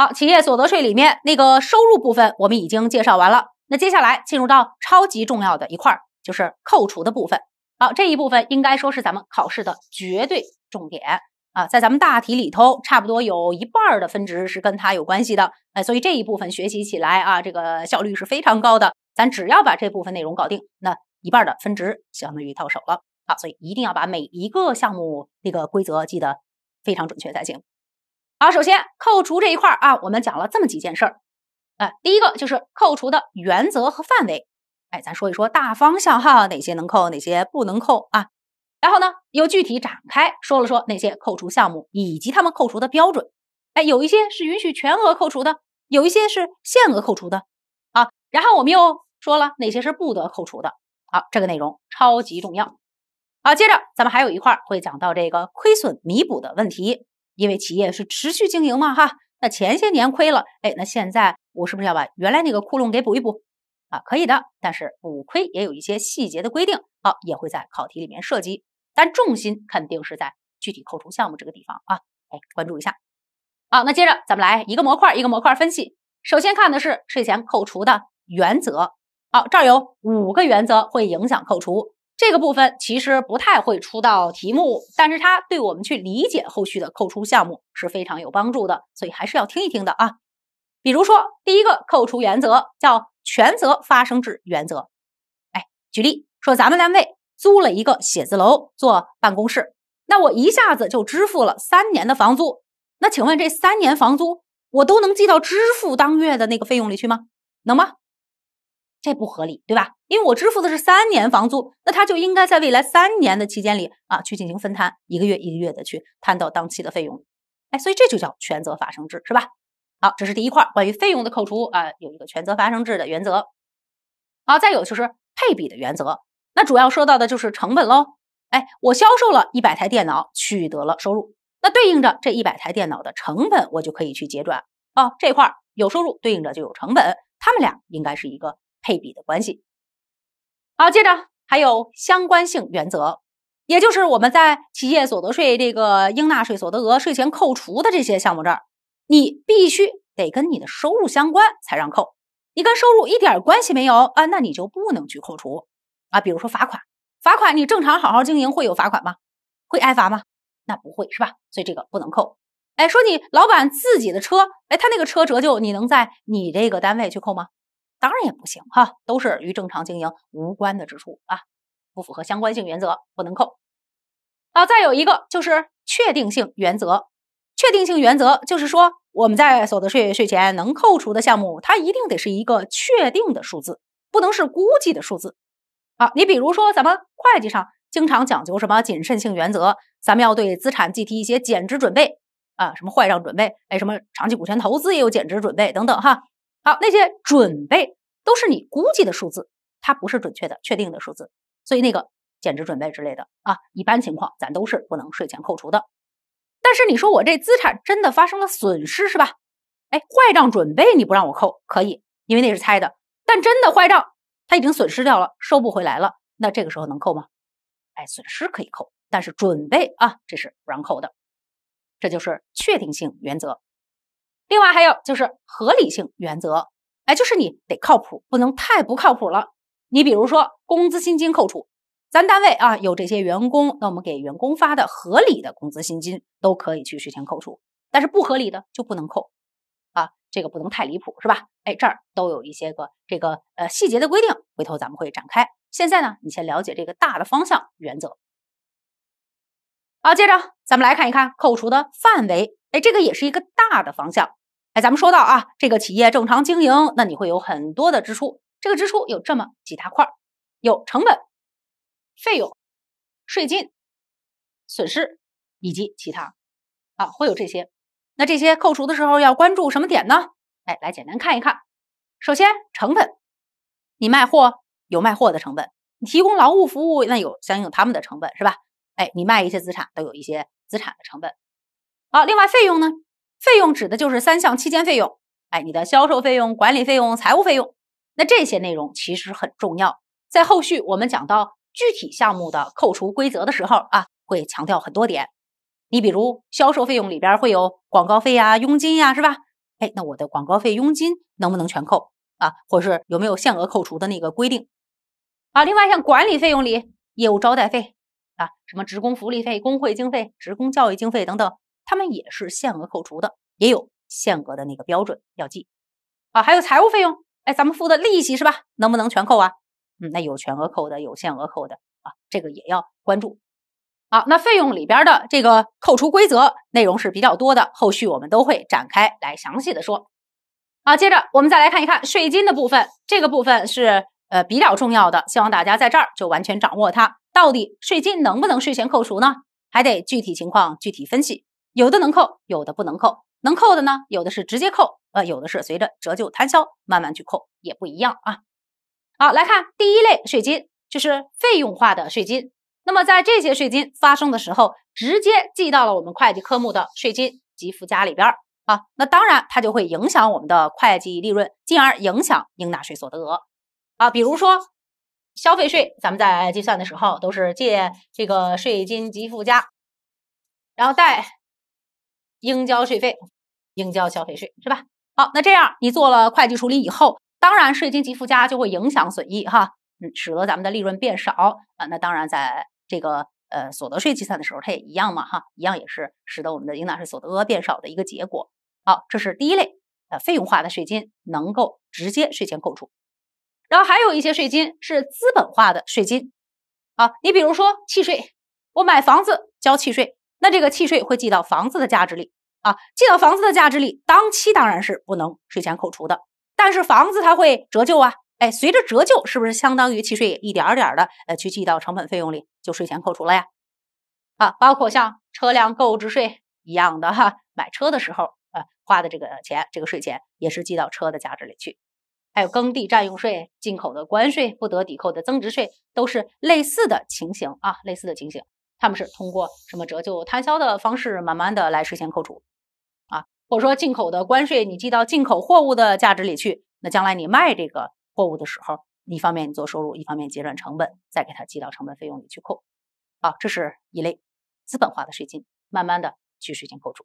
好，企业所得税里面那个收入部分我们已经介绍完了，那接下来进入到超级重要的一块，就是扣除的部分。好，这一部分应该说是咱们考试的绝对重点啊，在咱们大题里头，差不多有一半的分值是跟它有关系的。哎，所以这一部分学习起来啊，这个效率是非常高的。咱只要把这部分内容搞定，那一半的分值相当于到手了好，所以一定要把每一个项目那个规则记得非常准确才行。好，首先扣除这一块儿啊，我们讲了这么几件事儿，哎，第一个就是扣除的原则和范围，哎，咱说一说大方向哈，哪些能扣，哪些不能扣啊？然后呢，又具体展开说了说那些扣除项目以及他们扣除的标准，哎，有一些是允许全额扣除的，有一些是限额扣除的啊。然后我们又说了哪些是不得扣除的。好，这个内容超级重要。好，接着咱们还有一块儿会讲到这个亏损弥补的问题。因为企业是持续经营嘛，哈，那前些年亏了，哎，那现在我是不是要把原来那个窟窿给补一补啊？可以的，但是补亏也有一些细节的规定，好，也会在考题里面涉及，但重心肯定是在具体扣除项目这个地方啊，哎，关注一下。好，那接着咱们来一个模块一个模块分析，首先看的是税前扣除的原则，好，这儿有五个原则会影响扣除。这个部分其实不太会出到题目，但是它对我们去理解后续的扣除项目是非常有帮助的，所以还是要听一听的啊。比如说，第一个扣除原则叫权责发生制原则。哎，举例说，咱们单位租了一个写字楼做办公室，那我一下子就支付了三年的房租，那请问这三年房租我都能记到支付当月的那个费用里去吗？能吗？这不合理，对吧？因为我支付的是三年房租，那他就应该在未来三年的期间里啊，去进行分摊，一个月一个月的去摊到当期的费用。哎，所以这就叫权责发生制，是吧？好，这是第一块关于费用的扣除啊，有一个权责发生制的原则。好，再有就是配比的原则，那主要说到的就是成本喽。哎，我销售了一百台电脑，取得了收入，那对应着这一百台电脑的成本，我就可以去结转哦。这块有收入，对应着就有成本，他们俩应该是一个。配比的关系，好，接着还有相关性原则，也就是我们在企业所得税这个应纳税所得额税前扣除的这些项目这儿，你必须得跟你的收入相关才让扣，你跟收入一点关系没有啊，那你就不能去扣除啊。比如说罚款，罚款你正常好好经营会有罚款吗？会挨罚吗？那不会是吧？所以这个不能扣。哎，说你老板自己的车，哎，他那个车折旧，你能在你这个单位去扣吗？当然也不行哈，都是与正常经营无关的支出啊，不符合相关性原则，不能扣啊。再有一个就是确定性原则，确定性原则就是说我们在所得税税前能扣除的项目，它一定得是一个确定的数字，不能是估计的数字啊。你比如说咱们会计上经常讲究什么谨慎性原则，咱们要对资产计提一些减值准备啊，什么坏账准备，哎，什么长期股权投资也有减值准备等等哈。好，那些准备都是你估计的数字，它不是准确的、确定的数字，所以那个减值准备之类的啊，一般情况咱都是不能税前扣除的。但是你说我这资产真的发生了损失是吧？哎，坏账准备你不让我扣可以，因为那是猜的。但真的坏账它已经损失掉了，收不回来了，那这个时候能扣吗？哎，损失可以扣，但是准备啊，这是不让扣的。这就是确定性原则。另外还有就是合理性原则，哎，就是你得靠谱，不能太不靠谱了。你比如说工资薪金扣除，咱单位啊有这些员工，那我们给员工发的合理的工资薪金都可以去税前扣除，但是不合理的就不能扣，啊，这个不能太离谱，是吧？哎，这儿都有一些个这个呃细节的规定，回头咱们会展开。现在呢，你先了解这个大的方向原则。好，接着咱们来看一看扣除的范围，哎，这个也是一个大的方向。哎，咱们说到啊，这个企业正常经营，那你会有很多的支出。这个支出有这么几大块儿：有成本、费用、税金、损失以及其他。啊，会有这些。那这些扣除的时候要关注什么点呢？哎，来简单看一看。首先，成本，你卖货有卖货的成本，你提供劳务服务那有相应他们的成本，是吧？哎，你卖一些资产都有一些资产的成本。好，另外费用呢？费用指的就是三项期间费用，哎，你的销售费用、管理费用、财务费用，那这些内容其实很重要。在后续我们讲到具体项目的扣除规则的时候啊，会强调很多点。你比如销售费用里边会有广告费呀、佣金呀，是吧？哎，那我的广告费、佣金能不能全扣啊？或者是有没有限额扣除的那个规定啊？另外像管理费用里，业务招待费啊，什么职工福利费、工会经费、职工教育经费等等。他们也是限额扣除的，也有限额的那个标准要记，啊，还有财务费用，哎，咱们付的利息是吧？能不能全扣啊？嗯，那有全额扣的，有限额扣的啊，这个也要关注。好，那费用里边的这个扣除规则内容是比较多的，后续我们都会展开来详细的说。好，接着我们再来看一看税金的部分，这个部分是呃比较重要的，希望大家在这儿就完全掌握它。到底税金能不能税前扣除呢？还得具体情况具体分析。有的能扣，有的不能扣。能扣的呢，有的是直接扣，呃，有的是随着折旧摊销慢慢去扣，也不一样啊。好，来看第一类税金，就是费用化的税金。那么在这些税金发生的时候，直接记到了我们会计科目的税金及附加里边啊。那当然，它就会影响我们的会计利润，进而影响应纳税所得额啊。比如说，消费税，咱们在计算的时候都是借这个税金及附加，然后贷。应交税费，应交消费税是吧？好，那这样你做了会计处理以后，当然税金及附加就会影响损益哈，嗯，使得咱们的利润变少啊。那当然，在这个呃所得税计算的时候，它也一样嘛哈，一样也是使得我们的应纳税所得额变少的一个结果。好，这是第一类，呃，费用化的税金能够直接税前扣除。然后还有一些税金是资本化的税金，啊，你比如说契税，我买房子交契税。那这个契税会记到房子的价值里啊，记到房子的价值里，当期当然是不能税前扣除的。但是房子它会折旧啊，哎，随着折旧，是不是相当于契税一点点的呃去记到成本费用里，就税前扣除了呀？啊，包括像车辆购置税一样的哈，买车的时候啊花的这个钱，这个税前也是记到车的价值里去。还有耕地占用税、进口的关税、不得抵扣的增值税，都是类似的情形啊，类似的情形。他们是通过什么折旧摊销的方式，慢慢的来税前扣除，啊，或者说进口的关税，你记到进口货物的价值里去，那将来你卖这个货物的时候，一方面你做收入，一方面结转成本，再给它记到成本费用里去扣，好，这是一类资本化的税金，慢慢的去税前扣除。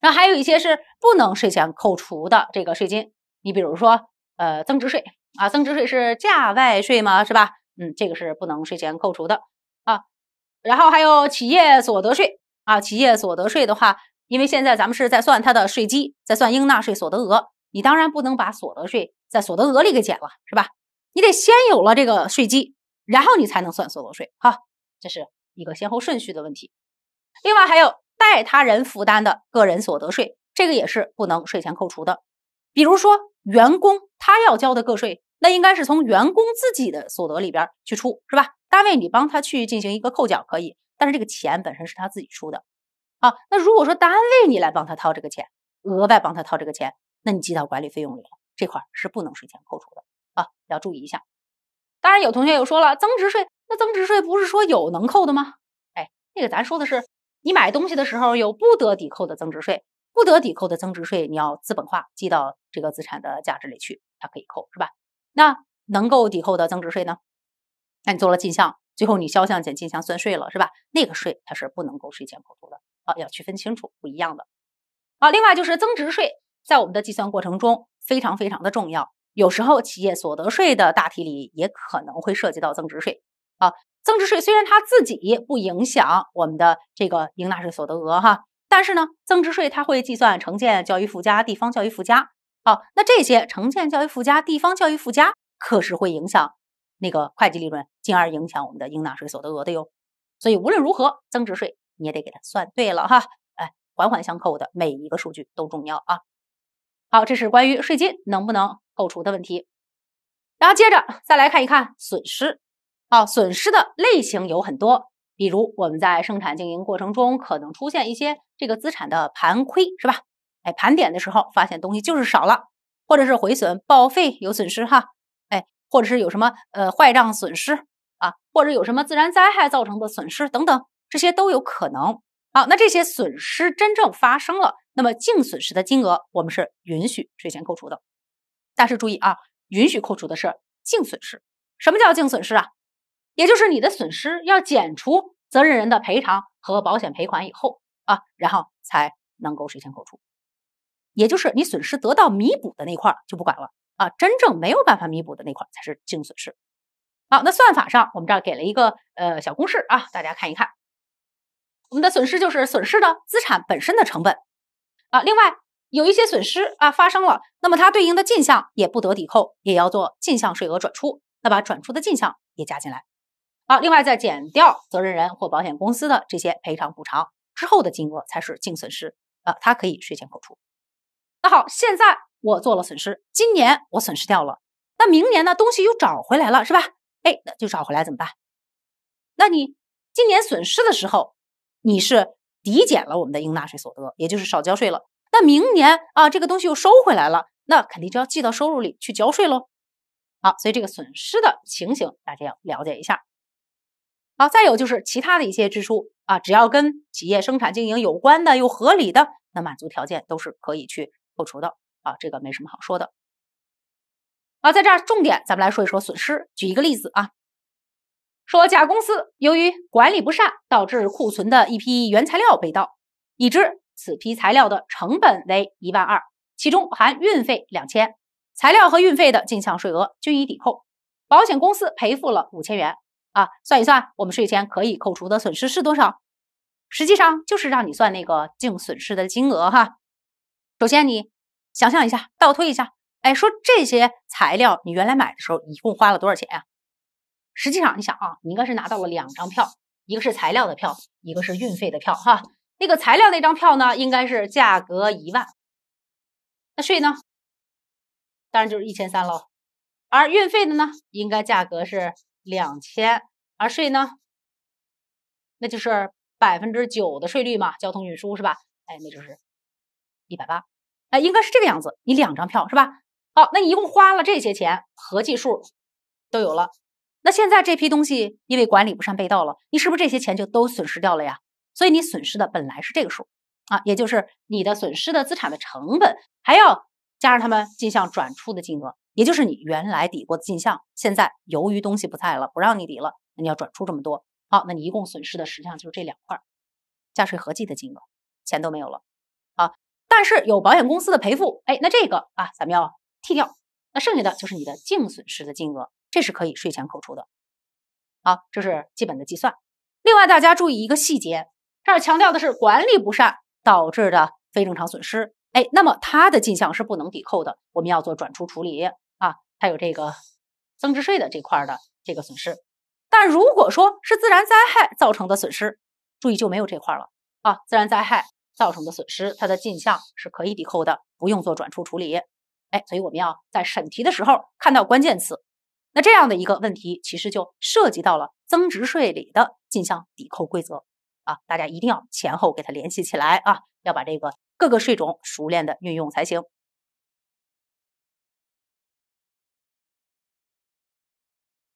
那还有一些是不能税前扣除的这个税金，你比如说，呃，增值税啊，增值税是价外税嘛，是吧？嗯，这个是不能税前扣除的。然后还有企业所得税啊，企业所得税的话，因为现在咱们是在算它的税基，在算应纳税所得额，你当然不能把所得税在所得额里给减了，是吧？你得先有了这个税基，然后你才能算所得税。哈，这是一个先后顺序的问题。另外还有代他人负担的个人所得税，这个也是不能税前扣除的。比如说员工他要交的个税。那应该是从员工自己的所得里边去出，是吧？单位你帮他去进行一个扣缴可以，但是这个钱本身是他自己出的，啊，那如果说单位你来帮他掏这个钱，额外帮他掏这个钱，那你记到管理费用里了，这块是不能税前扣除的啊，要注意一下。当然有同学又说了，增值税，那增值税不是说有能扣的吗？哎，那个咱说的是你买东西的时候有不得抵扣的增值税，不得抵扣的增值税你要资本化记到这个资产的价值里去，它可以扣，是吧？那能够抵扣的增值税呢？那你做了进项，最后你销项减进项算税了，是吧？那个税它是不能够税前扣除的啊，要区分清楚不一样的啊。另外就是增值税，在我们的计算过程中非常非常的重要。有时候企业所得税的大题里也可能会涉及到增值税啊。增值税虽然它自己不影响我们的这个应纳税所得额哈，但是呢，增值税它会计算城建教育附加、地方教育附加。好，那这些城建教育附加、地方教育附加可是会影响那个会计利润，进而影响我们的应纳税所得额的哟。所以无论如何，增值税你也得给它算对了哈。哎，环环相扣的每一个数据都重要啊。好，这是关于税金能不能扣除的问题。然后接着再来看一看损失。好，损失的类型有很多，比如我们在生产经营过程中可能出现一些这个资产的盘亏，是吧？哎，盘点的时候发现东西就是少了，或者是毁损、报废有损失哈，哎，或者是有什么呃坏账损失啊，或者有什么自然灾害造成的损失等等，这些都有可能。好，那这些损失真正发生了，那么净损失的金额我们是允许税前扣除的。但是注意啊，允许扣除的是净损失。什么叫净损失啊？也就是你的损失要减除责任人的赔偿和保险赔款以后啊，然后才能够税前扣除。也就是你损失得到弥补的那块儿就不管了啊，真正没有办法弥补的那块儿才是净损失。好，那算法上我们这儿给了一个呃小公式啊，大家看一看，我们的损失就是损失的资产本身的成本啊。另外有一些损失啊发生了，那么它对应的进项也不得抵扣，也要做进项税额转出，那把转出的进项也加进来。好，另外再减掉责任人或保险公司的这些赔偿补偿之后的金额才是净损失啊，它可以税前扣除。那好，现在我做了损失，今年我损失掉了，那明年呢？东西又找回来了，是吧？哎，那就找回来怎么办？那你今年损失的时候，你是抵减了我们的应纳税所得，也就是少交税了。那明年啊，这个东西又收回来了，那肯定就要记到收入里去交税喽。好，所以这个损失的情形大家要了解一下。好，再有就是其他的一些支出啊，只要跟企业生产经营有关的、又合理的，那满足条件都是可以去。扣除的啊，这个没什么好说的。啊，在这儿重点，咱们来说一说损失。举一个例子啊，说甲公司由于管理不善，导致库存的一批原材料被盗。已知此批材料的成本为一万二，其中含运费两千，材料和运费的进项税额均已抵扣。保险公司赔付了五千元。啊，算一算，我们税前可以扣除的损失是多少？实际上就是让你算那个净损失的金额哈。首先，你想象一下，倒推一下，哎，说这些材料，你原来买的时候一共花了多少钱呀？实际上，你想啊，你应该是拿到了两张票，一个是材料的票，一个是运费的票，哈，那个材料那张票呢，应该是价格一万，那税呢，当然就是一千三喽。而运费的呢，应该价格是两千，而税呢，那就是百分之九的税率嘛，交通运输是吧？哎，那就是。一百八，哎，应该是这个样子。你两张票是吧？好，那你一共花了这些钱，合计数都有了。那现在这批东西因为管理不善被盗了，你是不是这些钱就都损失掉了呀？所以你损失的本来是这个数啊，也就是你的损失的资产的成本还要加上他们进项转出的金额，也就是你原来抵过的进项，现在由于东西不在了，不让你抵了，那你要转出这么多。好，那你一共损失的实际上就是这两块，加税合计的金额，钱都没有了。好。但是有保险公司的赔付，哎，那这个啊，咱们要剔掉，那剩下的就是你的净损失的金额，这是可以税前扣除的。好，这是基本的计算。另外，大家注意一个细节，这儿强调的是管理不善导致的非正常损失，哎，那么它的进项是不能抵扣的，我们要做转出处理啊。它有这个增值税的这块的这个损失，但如果说是自然灾害造成的损失，注意就没有这块了啊，自然灾害。造成的损失，它的进项是可以抵扣的，不用做转出处理。哎，所以我们要在审题的时候看到关键词。那这样的一个问题，其实就涉及到了增值税里的进项抵扣规则啊，大家一定要前后给它联系起来啊，要把这个各个税种熟练的运用才行。